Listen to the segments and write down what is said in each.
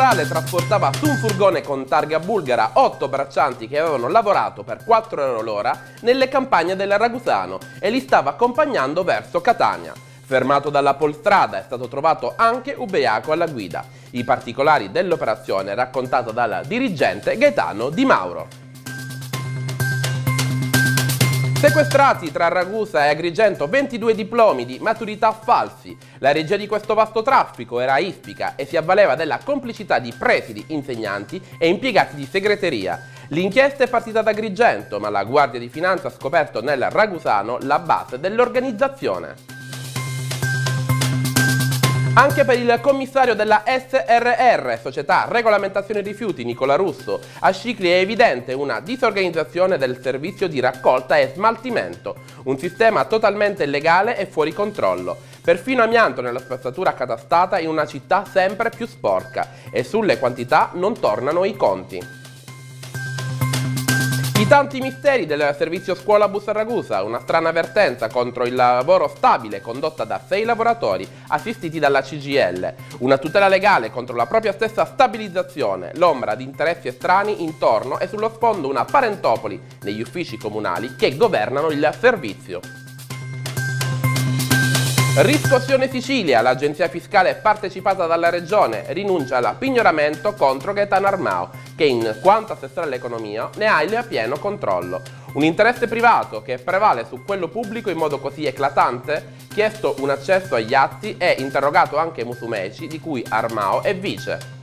temporale trasportava su un furgone con targa bulgara otto braccianti che avevano lavorato per 4 euro l'ora nelle campagne del Ragusano e li stava accompagnando verso Catania. Fermato dalla polstrada è stato trovato anche ubriaco alla guida. I particolari dell'operazione raccontata dal dirigente Gaetano Di Mauro. Sequestrati tra Ragusa e Agrigento 22 diplomi di maturità falsi. La regia di questo vasto traffico era ispica e si avvaleva della complicità di presidi, insegnanti e impiegati di segreteria. L'inchiesta è partita da Agrigento, ma la Guardia di Finanza ha scoperto nel Ragusano la base dell'organizzazione. Anche per il commissario della SRR, Società Regolamentazione Rifiuti, Nicola Russo, a Scicli è evidente una disorganizzazione del servizio di raccolta e smaltimento, un sistema totalmente illegale e fuori controllo. Perfino amianto nella spazzatura catastata in una città sempre più sporca e sulle quantità non tornano i conti. I tanti misteri del servizio scuola bus Ragusa, una strana avvertenza contro il lavoro stabile condotta da sei lavoratori assistiti dalla CGL, una tutela legale contro la propria stessa stabilizzazione, l'ombra di interessi estranei intorno e sullo sfondo una parentopoli negli uffici comunali che governano il servizio. Riscossione Sicilia, l'agenzia fiscale partecipata dalla regione, rinuncia all'appignoramento contro Gaetano Armao, che in quanto assessore all'economia ne ha il pieno controllo. Un interesse privato che prevale su quello pubblico in modo così eclatante? Chiesto un accesso agli atti e interrogato anche Musumeci, di cui Armao è vice.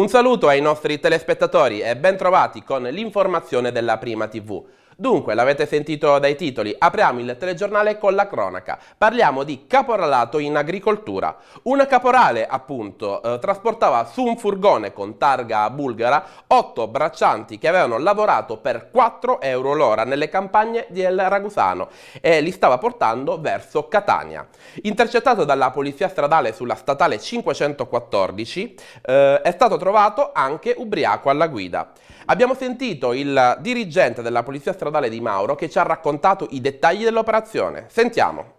Un saluto ai nostri telespettatori e bentrovati con l'informazione della Prima TV. Dunque, l'avete sentito dai titoli, apriamo il telegiornale con la cronaca. Parliamo di caporalato in agricoltura. Una caporale, appunto, eh, trasportava su un furgone con targa bulgara otto braccianti che avevano lavorato per 4 euro l'ora nelle campagne del Ragusano e li stava portando verso Catania. Intercettato dalla polizia stradale sulla statale 514, eh, è stato trovato anche ubriaco alla guida. Abbiamo sentito il dirigente della polizia stradale stradale di Mauro che ci ha raccontato i dettagli dell'operazione. Sentiamo.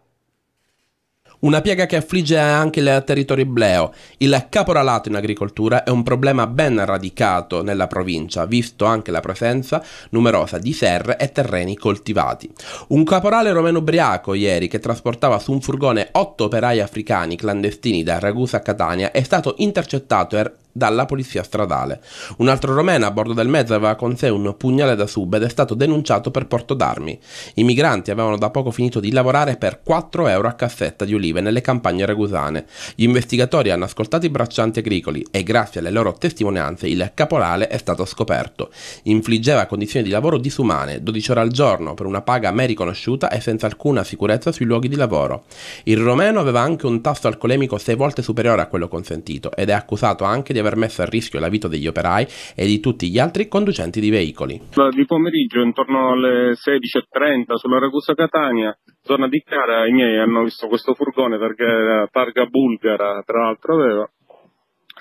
Una piega che affligge anche il territorio ibleo. Il caporalato in agricoltura è un problema ben radicato nella provincia, visto anche la presenza numerosa di serre e terreni coltivati. Un caporale romeno ubriaco ieri che trasportava su un furgone otto operai africani clandestini da Ragusa a Catania è stato intercettato e dalla polizia stradale. Un altro romeno a bordo del mezzo aveva con sé un pugnale da sub ed è stato denunciato per porto d'armi. I migranti avevano da poco finito di lavorare per 4 euro a cassetta di olive nelle campagne ragusane. Gli investigatori hanno ascoltato i braccianti agricoli e grazie alle loro testimonianze il caporale è stato scoperto. Infliggeva condizioni di lavoro disumane, 12 ore al giorno per una paga mai riconosciuta e senza alcuna sicurezza sui luoghi di lavoro. Il romeno aveva anche un tasso alcolemico 6 volte superiore a quello consentito ed è accusato anche di aver messo a rischio la vita degli operai e di tutti gli altri conducenti di veicoli. Di pomeriggio, intorno alle 16.30, sulla Ragusa Catania, zona di Cara, i miei hanno visto questo furgone perché era targa bulgara, tra l'altro aveva.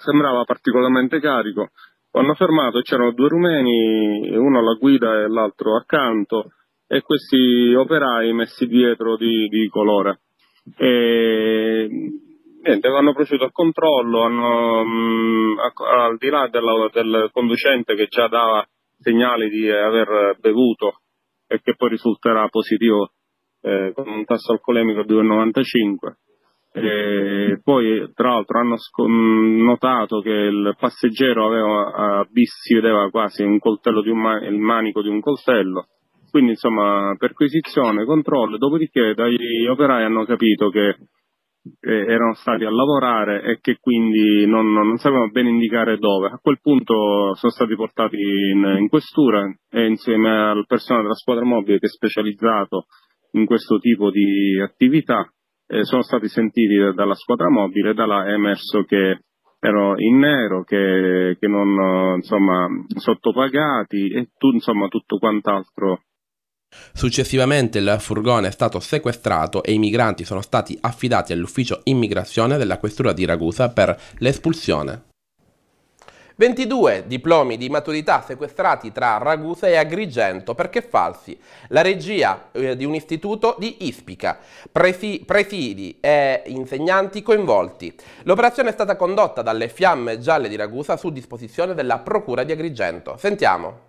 Sembrava particolarmente carico. Hanno fermato e c'erano due rumeni, uno alla guida e l'altro accanto, e questi operai messi dietro di, di colore. E Niente, hanno proceduto al controllo, hanno, mh, mm, ecco, al di là della, del conducente che già dava segnali di aver bevuto e che poi risulterà positivo eh, con un tasso alcolemico di 2,95. E poi tra l'altro hanno mm, notato che il passeggero aveva, eh, si vedeva quasi un coltello di un ma- il manico di un coltello quindi insomma perquisizione, controllo dopodiché dagli operai hanno capito che eh, erano stati a lavorare e che quindi non, non, sapevano bene indicare dove. A quel punto sono stati portati in, in questura e insieme al personale della squadra mobile che è specializzato in questo tipo di attività eh, sono stati sentiti dalla squadra mobile e da là è emerso che erano in nero, che, che non insomma sottopagati e tu, insomma tutto quant'altro Successivamente il furgone è stato sequestrato e i migranti sono stati affidati all'ufficio immigrazione della questura di Ragusa per l'espulsione. 22 diplomi di maturità sequestrati tra Ragusa e Agrigento perché falsi. La regia eh, di un istituto di Ispica. Presi, presidi e insegnanti coinvolti. L'operazione è stata condotta dalle Fiamme Gialle di Ragusa su disposizione della Procura di Agrigento. Sentiamo.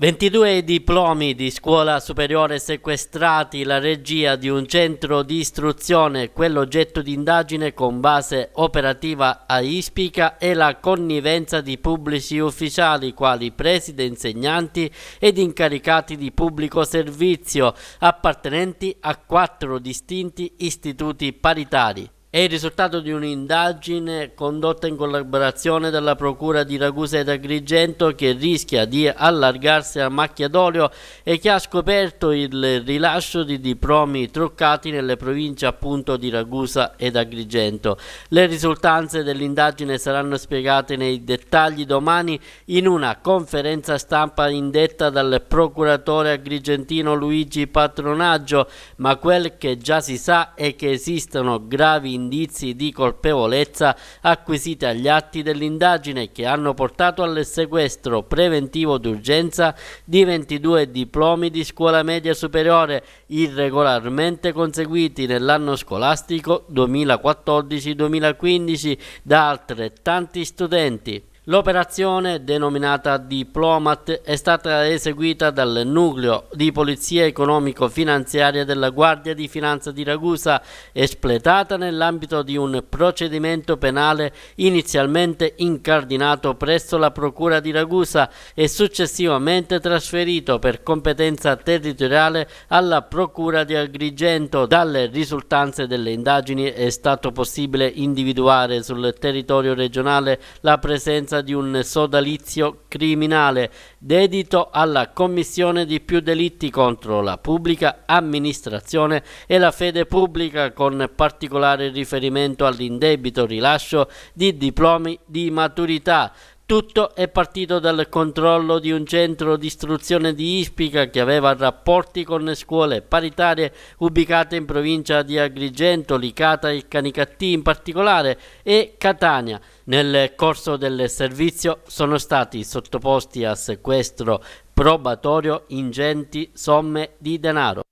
22 diplomi di scuola superiore sequestrati, la regia di un centro di istruzione, quell'oggetto di indagine con base operativa a Ispica e la connivenza di pubblici ufficiali quali preside, insegnanti ed incaricati di pubblico servizio appartenenti a quattro distinti istituti paritari è il risultato di un'indagine condotta in collaborazione della Procura di Ragusa ed Agrigento che rischia di allargarsi a macchia d'olio e che ha scoperto il rilascio di diplomi truccati nelle province appunto di Ragusa ed Agrigento. Le risultanze dell'indagine saranno spiegate nei dettagli domani in una conferenza stampa indetta dal procuratore agrigentino Luigi Patronaggio, ma quel che già si sa è che esistono gravi indagini indizi di colpevolezza acquisiti agli atti dell'indagine che hanno portato al sequestro preventivo d'urgenza di 22 diplomi di scuola media superiore irregolarmente conseguiti nell'anno scolastico 2014-2015 da altrettanti studenti. L'operazione, denominata Diplomat, è stata eseguita dal nucleo di polizia economico-finanziaria della Guardia di Finanza di Ragusa, espletata nell'ambito di un procedimento penale inizialmente incardinato presso la Procura di Ragusa e successivamente trasferito per competenza territoriale alla Procura di Agrigento. Dalle risultanze delle indagini è stato possibile individuare sul territorio regionale la presenza di di un sodalizio criminale dedito alla commissione di più delitti contro la pubblica amministrazione e la fede pubblica con particolare riferimento all'indebito rilascio di diplomi di maturità tutto è partito dal controllo di un centro di istruzione di Ispica che aveva rapporti con le scuole paritarie ubicate in provincia di Agrigento, Licata e Canicattì in particolare e Catania. Nel corso del servizio sono stati sottoposti a sequestro probatorio ingenti somme di denaro.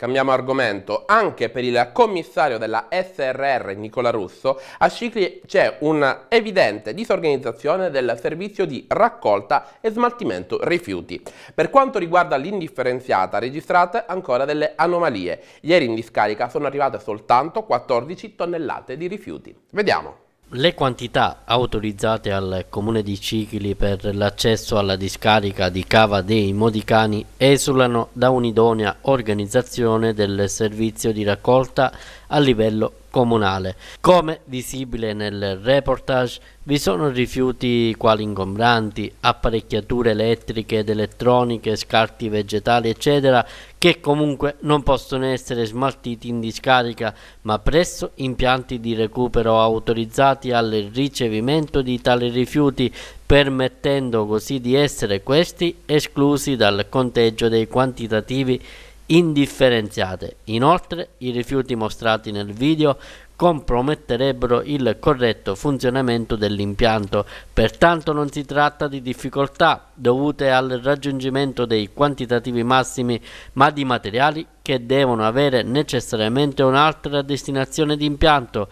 Cambiamo argomento, anche per il commissario della SRR Nicola Russo a Scicli c'è un'evidente disorganizzazione del servizio di raccolta e smaltimento rifiuti. Per quanto riguarda l'indifferenziata registrate ancora delle anomalie, ieri in discarica sono arrivate soltanto 14 tonnellate di rifiuti. Vediamo le quantità autorizzate al comune di Cicli per l'accesso alla discarica di Cava dei Modicani esulano da un'idonea organizzazione del servizio di raccolta a livello comunale. Come visibile nel reportage vi sono rifiuti quali ingombranti, apparecchiature elettriche ed elettroniche, scarti vegetali eccetera che comunque non possono essere smaltiti in discarica ma presso impianti di recupero autorizzati al ricevimento di tali rifiuti permettendo così di essere questi esclusi dal conteggio dei quantitativi indifferenziate. Inoltre i rifiuti mostrati nel video comprometterebbero il corretto funzionamento dell'impianto, pertanto non si tratta di difficoltà dovute al raggiungimento dei quantitativi massimi ma di materiali che devono avere necessariamente un'altra destinazione di impianto.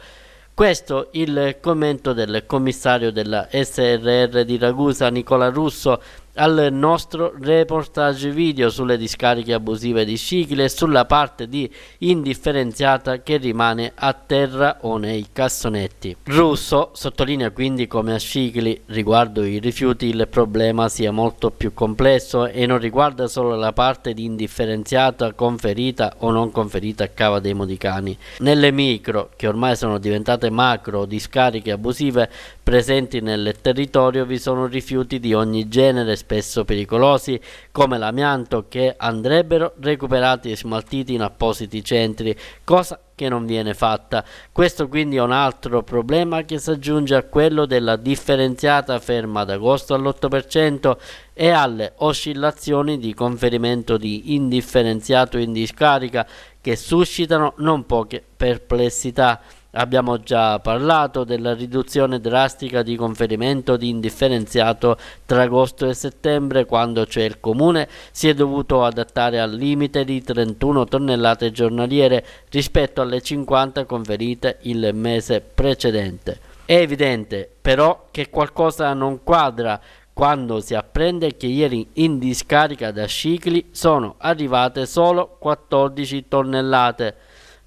Questo il commento del commissario della SRR di Ragusa Nicola Russo al nostro reportage video sulle discariche abusive di Scicli e sulla parte di indifferenziata che rimane a terra o nei cassonetti. Russo sottolinea quindi come a Scicli riguardo i rifiuti il problema sia molto più complesso e non riguarda solo la parte di indifferenziata conferita o non conferita a Cava dei Modicani. Nelle micro, che ormai sono diventate macro, discariche abusive presenti nel territorio vi sono rifiuti di ogni genere spesso pericolosi come l'amianto che andrebbero recuperati e smaltiti in appositi centri, cosa che non viene fatta. Questo quindi è un altro problema che si aggiunge a quello della differenziata ferma ad agosto all'8% e alle oscillazioni di conferimento di indifferenziato in discarica che suscitano non poche perplessità. Abbiamo già parlato della riduzione drastica di conferimento di indifferenziato tra agosto e settembre quando c'è il comune si è dovuto adattare al limite di 31 tonnellate giornaliere rispetto alle 50 conferite il mese precedente. È evidente però che qualcosa non quadra quando si apprende che ieri in discarica da Scicli sono arrivate solo 14 tonnellate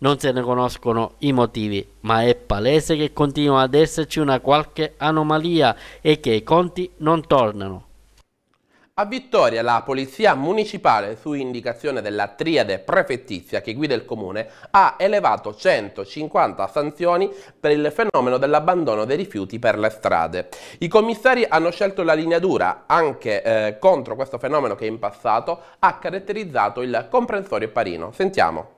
non se ne conoscono i motivi, ma è palese che continua ad esserci una qualche anomalia e che i conti non tornano. A Vittoria la polizia municipale, su indicazione della triade prefettizia che guida il comune, ha elevato 150 sanzioni per il fenomeno dell'abbandono dei rifiuti per le strade. I commissari hanno scelto la linea dura anche eh, contro questo fenomeno che in passato ha caratterizzato il comprensorio parino. Sentiamo.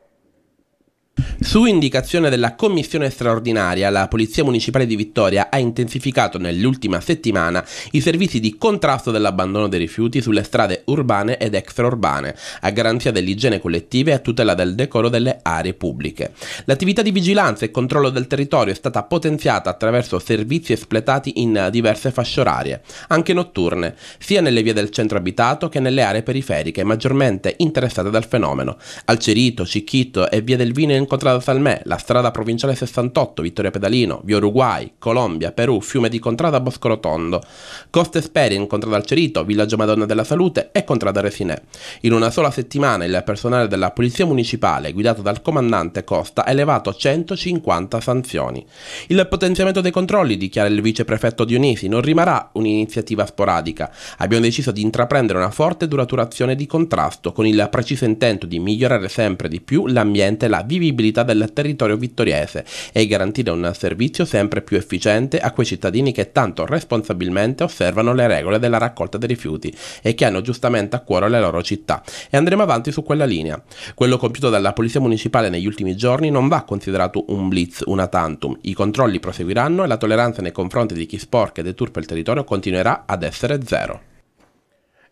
Su indicazione della commissione straordinaria, la Polizia Municipale di Vittoria ha intensificato nell'ultima settimana i servizi di contrasto dell'abbandono dei rifiuti sulle strade urbane ed extraurbane, a garanzia dell'igiene collettiva e a tutela del decoro delle aree pubbliche. L'attività di vigilanza e controllo del territorio è stata potenziata attraverso servizi espletati in diverse fasce orarie, anche notturne, sia nelle vie del centro abitato che nelle aree periferiche maggiormente interessate dal fenomeno. Alcerito, Cicchitto e Via del Vino incontrano Strada Salmè, la strada provinciale 68, Vittoria Pedalino, Via Uruguay, Colombia, Perù, Fiume di Contrada, Boscorotondo, Costa Esperien, Contrada Alcerito, Villaggio Madonna della Salute e Contrada Resinè. In una sola settimana il personale della Polizia Municipale, guidato dal comandante Costa, ha elevato 150 sanzioni. Il potenziamento dei controlli, dichiara il viceprefetto Dionisi, non rimarrà un'iniziativa sporadica. Abbiamo deciso di intraprendere una forte duratura azione di contrasto con il preciso intento di migliorare sempre di più l'ambiente e la vivibilità crescita del territorio vittoriese e garantire un servizio sempre più efficiente a quei cittadini che tanto responsabilmente osservano le regole della raccolta dei rifiuti e che hanno giustamente a cuore le loro città. E andremo avanti su quella linea. Quello compiuto dalla Polizia Municipale negli ultimi giorni non va considerato un blitz, una tantum. I controlli proseguiranno e la tolleranza nei confronti di chi sporca e deturpa il territorio continuerà ad essere zero.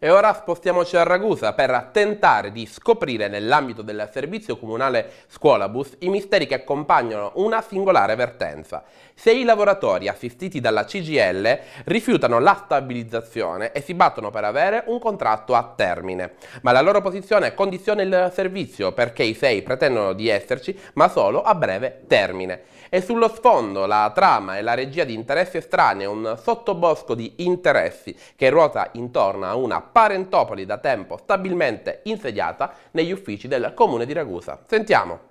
E ora spostiamoci a Ragusa per tentare di scoprire nell'ambito del servizio comunale scuolabus i misteri che accompagnano una singolare vertenza. Se i lavoratori assistiti dalla CGL rifiutano la stabilizzazione e si battono per avere un contratto a termine, ma la loro posizione condiziona il servizio perché i sei pretendono di esserci ma solo a breve termine. E sullo sfondo la trama e la regia di interessi estranei, un sottobosco di interessi che ruota intorno a una parentopoli da tempo stabilmente insediata negli uffici del comune di Ragusa. Sentiamo!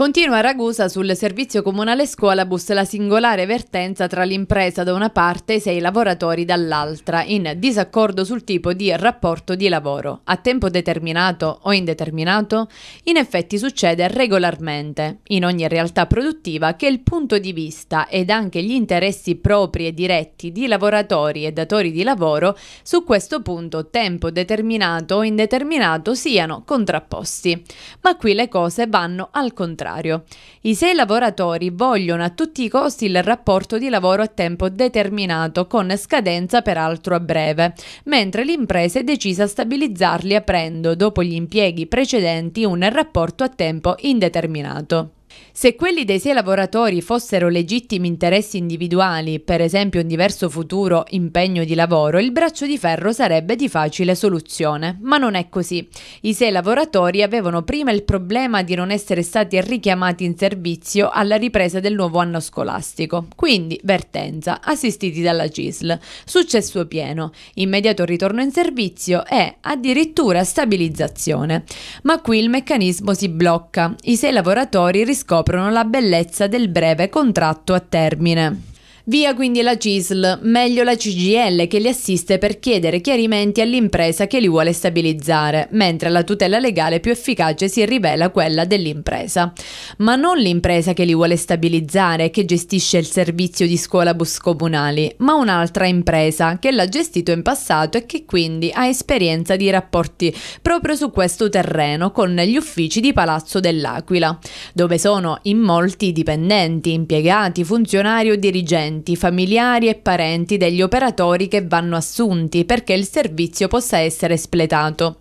Continua a Ragusa sul servizio comunale scuolabus la singolare vertenza tra l'impresa da una parte e sei lavoratori dall'altra, in disaccordo sul tipo di rapporto di lavoro, a tempo determinato o indeterminato, in effetti succede regolarmente, in ogni realtà produttiva, che il punto di vista ed anche gli interessi propri e diretti di lavoratori e datori di lavoro su questo punto tempo determinato o indeterminato siano contrapposti. Ma qui le cose vanno al contrario contrario. I sei lavoratori vogliono a tutti i costi il rapporto di lavoro a tempo determinato con scadenza peraltro a breve, mentre l'impresa è decisa a stabilizzarli aprendo, dopo gli impieghi precedenti, un rapporto a tempo indeterminato. Se quelli dei sei lavoratori fossero legittimi interessi individuali, per esempio un diverso futuro impegno di lavoro, il braccio di ferro sarebbe di facile soluzione. Ma non è così. I sei lavoratori avevano prima il problema di non essere stati richiamati in servizio alla ripresa del nuovo anno scolastico, quindi vertenza, assistiti dalla CISL. Successo pieno, immediato ritorno in servizio e addirittura stabilizzazione. Ma qui il meccanismo si blocca. I sei lavoratori rispondono scoprono la bellezza del breve contratto a termine. Via quindi la CISL, meglio la CGL che li assiste per chiedere chiarimenti all'impresa che li vuole stabilizzare, mentre la tutela legale più efficace si rivela quella dell'impresa. Ma non l'impresa che li vuole stabilizzare e che gestisce il servizio di scuola bus comunali, ma un'altra impresa che l'ha gestito in passato e che quindi ha esperienza di rapporti proprio su questo terreno con gli uffici di Palazzo dell'Aquila, dove sono in molti dipendenti, impiegati, funzionari o dirigenti clienti, familiari e parenti degli operatori che vanno assunti perché il servizio possa essere espletato.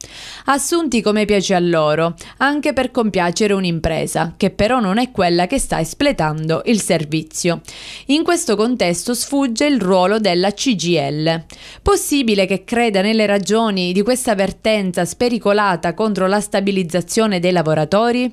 Assunti come piace a loro, anche per compiacere un'impresa, che però non è quella che sta espletando il servizio. In questo contesto sfugge il ruolo della CGL. Possibile che creda nelle ragioni di questa vertenza spericolata contro la stabilizzazione dei lavoratori?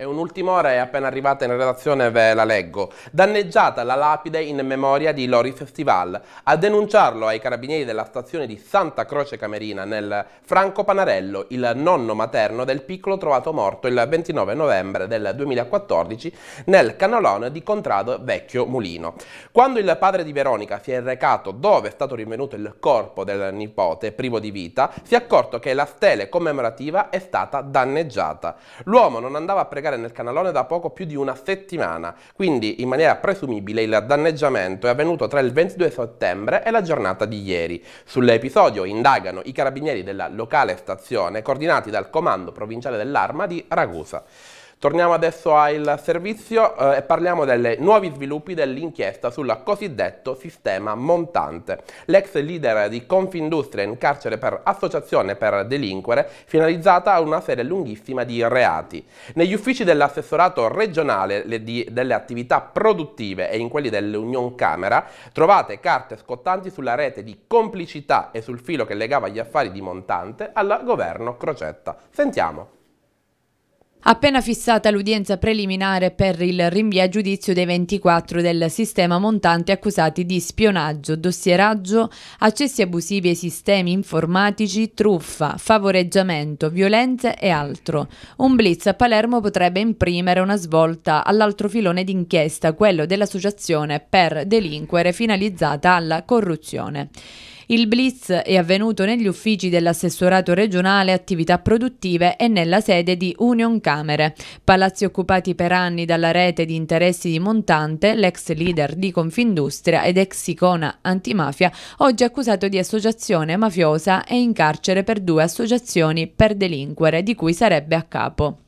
E un'ultima ora è appena arrivata in redazione, ve la leggo. Danneggiata la lapide in memoria di Lori Festival. A denunciarlo ai carabinieri della stazione di Santa Croce Camerina nel Franco Panarello, il nonno materno del piccolo trovato morto il 29 novembre del 2014 nel canalone di Contrado Vecchio Mulino. Quando il padre di Veronica si è recato dove è stato rinvenuto il corpo del nipote privo di vita, si è accorto che la stele commemorativa è stata danneggiata. L'uomo non andava a pregare navigare nel canalone da poco più di una settimana, quindi in maniera presumibile il danneggiamento è avvenuto tra il 22 settembre e la giornata di ieri. Sull'episodio indagano i carabinieri della locale stazione coordinati dal comando provinciale dell'arma di Ragusa. Torniamo adesso al servizio eh, e parliamo dei nuovi sviluppi dell'inchiesta sul cosiddetto sistema montante. L'ex leader di Confindustria in carcere per associazione per delinquere, finalizzata a una serie lunghissima di reati. Negli uffici dell'assessorato regionale di, delle attività produttive e in quelli dell'Union Camera trovate carte scottanti sulla rete di complicità e sul filo che legava gli affari di Montante al governo Crocetta. Sentiamo. Appena fissata l'udienza preliminare per il rinvio a giudizio dei 24 del sistema montante accusati di spionaggio, dossieraggio, accessi abusivi ai sistemi informatici, truffa, favoreggiamento, violenze e altro. Un blitz a Palermo potrebbe imprimere una svolta all'altro filone d'inchiesta, quello dell'associazione per delinquere finalizzata alla corruzione. Il blitz è avvenuto negli uffici dell'assessorato regionale attività produttive e nella sede di Union Camere, palazzi occupati per anni dalla rete di interessi di Montante, l'ex leader di Confindustria ed ex icona antimafia, oggi accusato di associazione mafiosa e in carcere per due associazioni per delinquere di cui sarebbe a capo.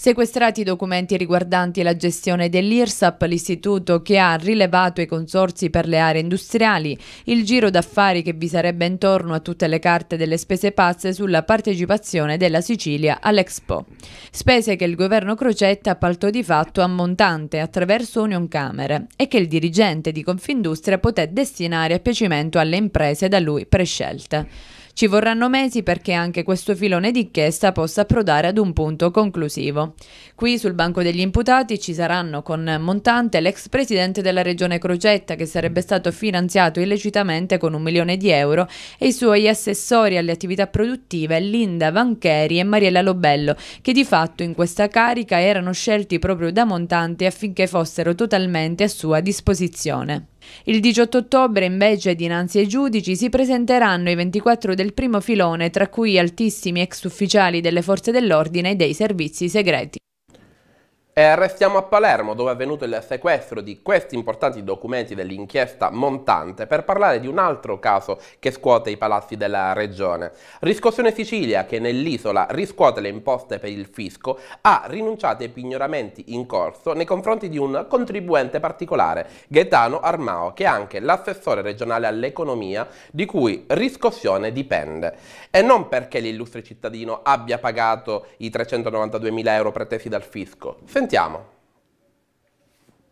Sequestrati i documenti riguardanti la gestione dell'IRSAP, l'istituto che ha rilevato i consorsi per le aree industriali, il giro d'affari che vi sarebbe intorno a tutte le carte delle spese pazze sulla partecipazione della Sicilia all'Expo. Spese che il governo Crocetta appaltò di fatto a montante attraverso Union Camere e che il dirigente di Confindustria poté destinare a piacimento alle imprese da lui prescelte. Ci vorranno mesi perché anche questo filone d'inchiesta possa approdare ad un punto conclusivo. Qui sul banco degli imputati ci saranno con Montante l'ex presidente della regione Crocetta che sarebbe stato finanziato illecitamente con un milione di euro e i suoi assessori alle attività produttive Linda Vancheri e Mariella Lobello che di fatto in questa carica erano scelti proprio da Montante affinché fossero totalmente a sua disposizione. Il 18 ottobre invece dinanzi ai giudici si presenteranno i 24 del primo filone tra cui altissimi ex ufficiali delle forze dell'ordine e dei servizi segreti. E restiamo a Palermo, dove è avvenuto il sequestro di questi importanti documenti dell'inchiesta montante, per parlare di un altro caso che scuote i palazzi della regione. Riscossione Sicilia, che nell'isola riscuote le imposte per il fisco, ha rinunciato ai pignoramenti in corso nei confronti di un contribuente particolare, Gaetano Armao, che è anche l'assessore regionale all'economia, di cui riscossione dipende. E non perché l'illustre cittadino abbia pagato i 392.000 euro pretesi dal fisco. Sentite sentiamo.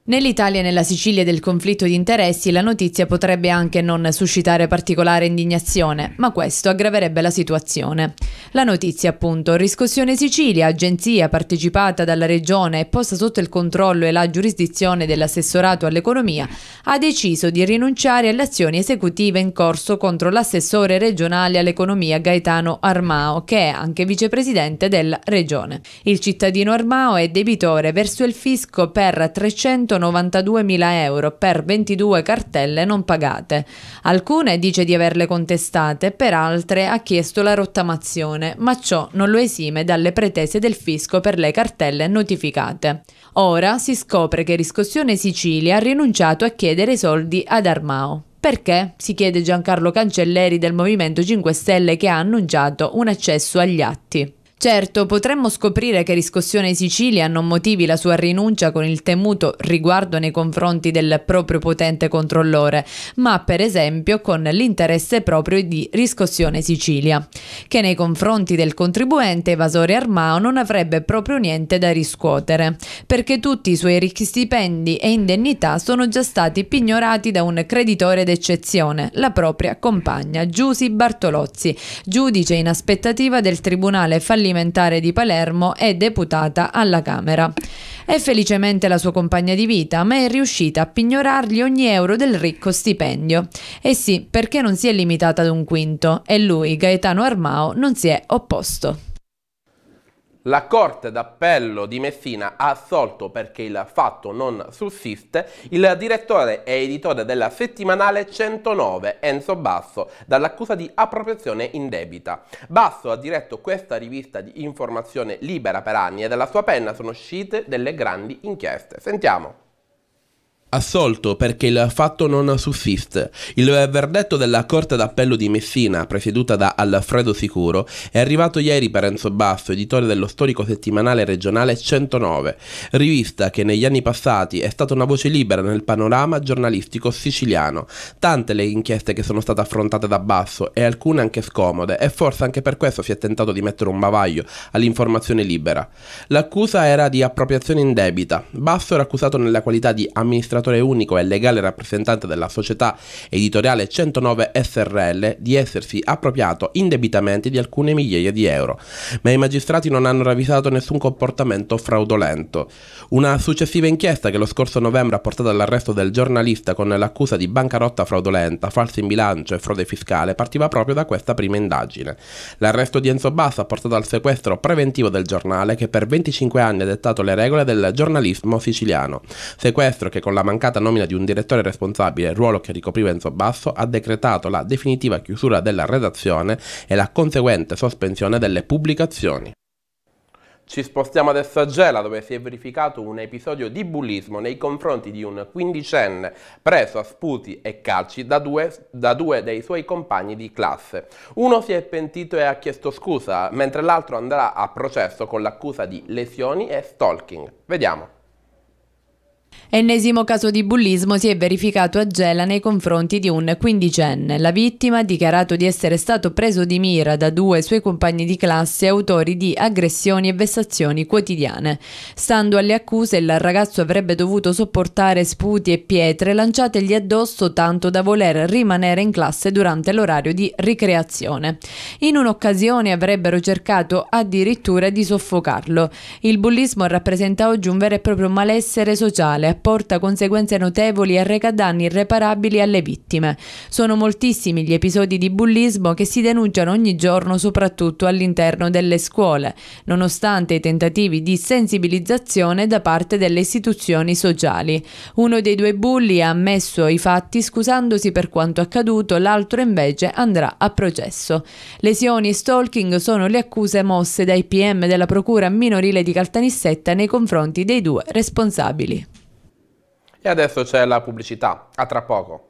Nell'Italia e nella Sicilia del conflitto di interessi la notizia potrebbe anche non suscitare particolare indignazione, ma questo aggraverebbe la situazione. La notizia, appunto, Riscossione Sicilia, agenzia partecipata dalla Regione e posta sotto il controllo e la giurisdizione dell'assessorato all'economia, ha deciso di rinunciare alle azioni esecutive in corso contro l'assessore regionale all'economia Gaetano Armao, che è anche vicepresidente della Regione. Il cittadino Armao è debitore verso il fisco per 300 192.000 euro per 22 cartelle non pagate. Alcune dice di averle contestate, per altre ha chiesto la rottamazione, ma ciò non lo esime dalle pretese del fisco per le cartelle notificate. Ora si scopre che Riscossione Sicilia ha rinunciato a chiedere i soldi ad Armao. Perché? si chiede Giancarlo Cancelleri del Movimento 5 Stelle che ha annunciato un accesso agli atti. Certo, potremmo scoprire che Riscossione Sicilia non motivi la sua rinuncia con il temuto riguardo nei confronti del proprio potente controllore, ma per esempio con l'interesse proprio di Riscossione Sicilia, che nei confronti del contribuente evasore Armao non avrebbe proprio niente da riscuotere, perché tutti i suoi ricchi stipendi e indennità sono già stati pignorati da un creditore d'eccezione, la propria compagna Giusi Bartolozzi, giudice in aspettativa del tribunale fallimento alimentare di Palermo e deputata alla Camera. È felicemente la sua compagna di vita, ma è riuscita a pignorargli ogni euro del ricco stipendio. E eh sì, perché non si è limitata ad un quinto, e lui, Gaetano Armao, non si è opposto la Corte d'Appello di Messina ha assolto perché il fatto non sussiste il direttore e editore della settimanale 109 Enzo Basso dall'accusa di appropriazione indebita. Basso ha diretto questa rivista di informazione libera per anni e dalla sua penna sono uscite delle grandi inchieste. Sentiamo. Assolto perché il fatto non sussiste. Il verdetto della Corte d'Appello di Messina, presieduta da Alfredo Sicuro, è arrivato ieri per Enzo Basso, editore dello storico settimanale regionale 109, rivista che negli anni passati è stata una voce libera nel panorama giornalistico siciliano. Tante le inchieste che sono state affrontate da Basso e alcune anche scomode e forse anche per questo si è tentato di mettere un bavaglio all'informazione libera. L'accusa era di appropriazione indebita. Basso era accusato nella qualità di amministratore amministratore unico e legale rappresentante della società editoriale 109 SRL di essersi appropriato indebitamente di alcune migliaia di euro, ma i magistrati non hanno ravvisato nessun comportamento fraudolento. Una successiva inchiesta che lo scorso novembre ha portato all'arresto del giornalista con l'accusa di bancarotta fraudolenta, falso in bilancio e frode fiscale partiva proprio da questa prima indagine. L'arresto di Enzo Basso ha portato al sequestro preventivo del giornale che per 25 anni ha dettato le regole del giornalismo siciliano, sequestro che con la mancata nomina di un direttore responsabile, ruolo che ricopriva Enzo Basso, ha decretato la definitiva chiusura della redazione e la conseguente sospensione delle pubblicazioni. Ci spostiamo adesso a Gela dove si è verificato un episodio di bullismo nei confronti di un quindicenne preso a sputi e calci da due, da due dei suoi compagni di classe. Uno si è pentito e ha chiesto scusa, mentre l'altro andrà a processo con l'accusa di lesioni e stalking. Vediamo. Ennesimo caso di bullismo si è verificato a Gela nei confronti di un quindicenne. La vittima ha dichiarato di essere stato preso di mira da due suoi compagni di classe autori di aggressioni e vessazioni quotidiane. Stando alle accuse, il ragazzo avrebbe dovuto sopportare sputi e pietre lanciategli addosso tanto da voler rimanere in classe durante l'orario di ricreazione. In un'occasione avrebbero cercato addirittura di soffocarlo. Il bullismo rappresenta oggi un vero e proprio malessere sociale criminale apporta conseguenze notevoli e reca danni irreparabili alle vittime. Sono moltissimi gli episodi di bullismo che si denunciano ogni giorno soprattutto all'interno delle scuole, nonostante i tentativi di sensibilizzazione da parte delle istituzioni sociali. Uno dei due bulli ha ammesso i fatti scusandosi per quanto accaduto, l'altro invece andrà a processo. Lesioni e stalking sono le accuse mosse dai PM della Procura minorile di Caltanissetta nei confronti dei due responsabili. E adesso c'è la pubblicità, a tra poco.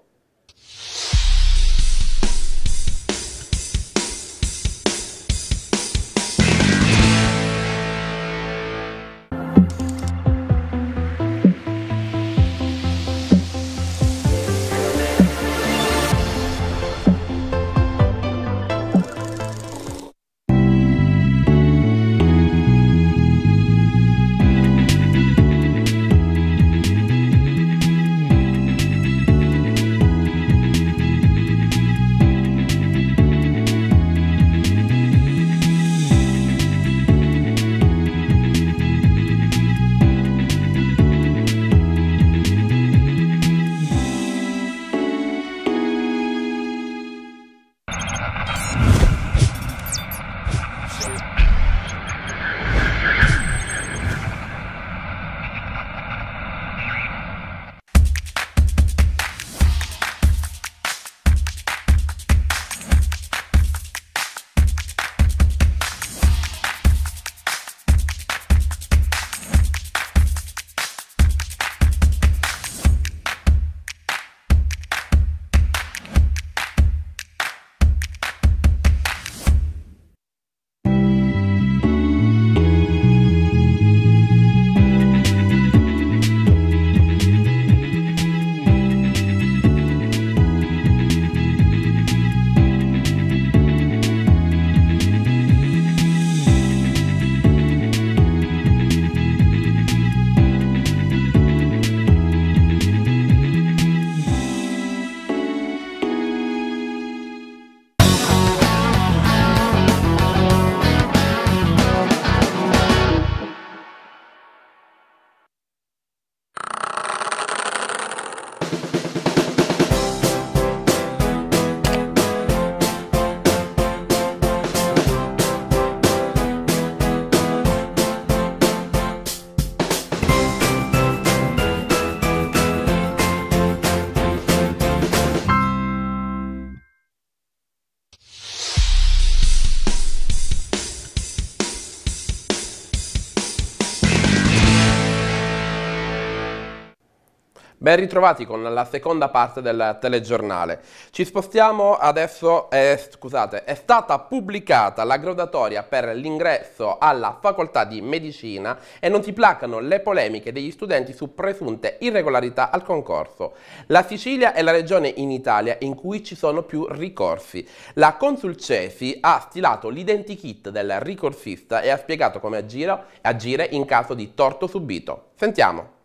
Ben ritrovati con la seconda parte del telegiornale. Ci spostiamo adesso, eh, scusate, è stata pubblicata la graduatoria per l'ingresso alla facoltà di medicina e non si placano le polemiche degli studenti su presunte irregolarità al concorso. La Sicilia è la regione in Italia in cui ci sono più ricorsi. La Consulcesi ha stilato l'identikit del ricorsista e ha spiegato come agire, agire in caso di torto subito. Sentiamo.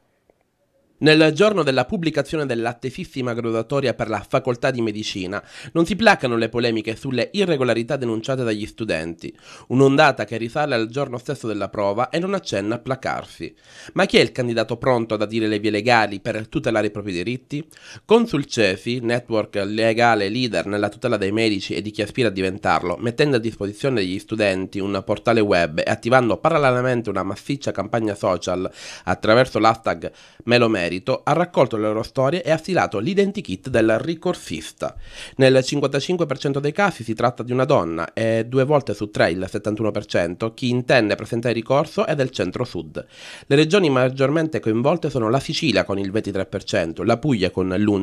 Nel giorno della pubblicazione dell'attesissima graduatoria per la facoltà di medicina non si placano le polemiche sulle irregolarità denunciate dagli studenti, un'ondata che risale al giorno stesso della prova e non accenna a placarsi. Ma chi è il candidato pronto ad adire le vie legali per tutelare i propri diritti? Consul CESI, network legale leader nella tutela dei medici e di chi aspira a diventarlo, mettendo a disposizione degli studenti un portale web e attivando parallelamente una massiccia campagna social attraverso l'hashtag Melomeri, merito, ha raccolto le loro storie e ha stilato l'identikit del ricorsista. Nel 55% dei casi si tratta di una donna e due volte su tre, il 71%, chi intende presentare ricorso è del centro-sud. Le regioni maggiormente coinvolte sono la Sicilia con il 23%, la Puglia con l'11%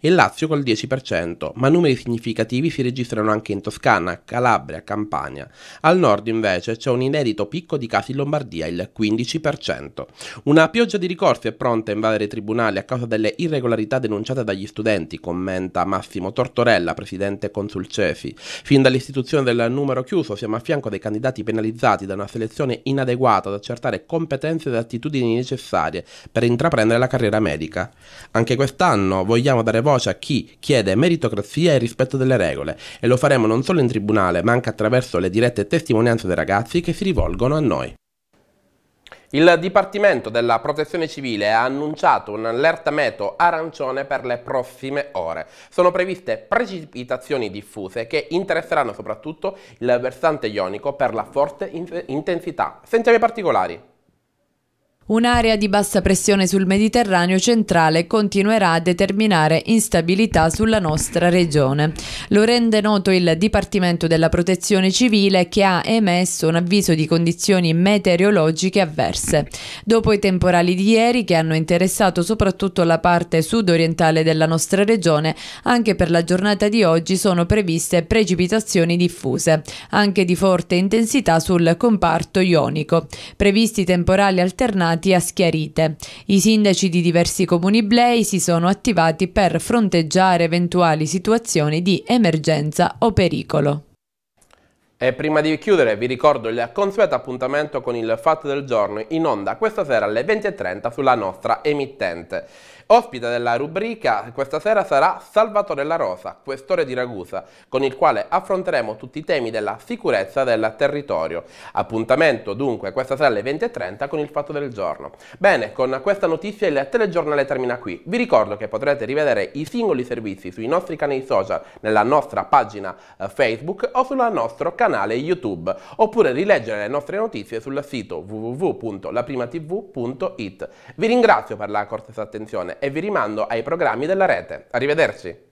e il Lazio col 10%, ma numeri significativi si registrano anche in Toscana, Calabria, Campania. Al nord invece c'è un inedito picco di casi in Lombardia, il 15%. Una pioggia di ricorsi è pronta in evadere tribunali a causa delle irregolarità denunciate dagli studenti, commenta Massimo Tortorella, presidente Consul Consulcefi. Fin dall'istituzione del numero chiuso siamo a fianco dei candidati penalizzati da una selezione inadeguata ad accertare competenze ed attitudini necessarie per intraprendere la carriera medica. Anche quest'anno vogliamo dare voce a chi chiede meritocrazia e rispetto delle regole e lo faremo non solo in tribunale ma anche attraverso le dirette testimonianze dei ragazzi che si rivolgono a noi. Il Dipartimento della Protezione Civile ha annunciato un allertamento arancione per le prossime ore. Sono previste precipitazioni diffuse che interesseranno soprattutto il versante ionico per la forte intensità. Sentiamo i particolari. Un'area di bassa pressione sul Mediterraneo centrale continuerà a determinare instabilità sulla nostra regione. Lo rende noto il Dipartimento della Protezione Civile che ha emesso un avviso di condizioni meteorologiche avverse. Dopo i temporali di ieri che hanno interessato soprattutto la parte sud-orientale della nostra regione, anche per la giornata di oggi sono previste precipitazioni diffuse, anche di forte intensità sul comparto ionico. Previsti temporali alternati malattia schiarite. I sindaci di diversi comuni blei si sono attivati per fronteggiare eventuali situazioni di emergenza o pericolo. E prima di chiudere vi ricordo il consueto appuntamento con il Fatto del Giorno in onda questa sera alle 20.30 sulla nostra emittente. Ospite della rubrica questa sera sarà Salvatore La Rosa, questore di Ragusa, con il quale affronteremo tutti i temi della sicurezza del territorio. Appuntamento dunque questa sera alle 20.30 con il fatto del giorno. Bene, con questa notizia il telegiornale termina qui. Vi ricordo che potrete rivedere i singoli servizi sui nostri canali social, nella nostra pagina eh, Facebook o sul nostro canale YouTube, oppure rileggere le nostre notizie sul sito www.laprimatv.it. Vi ringrazio per la cortesa attenzione e vi rimando ai programmi della rete. Arrivederci!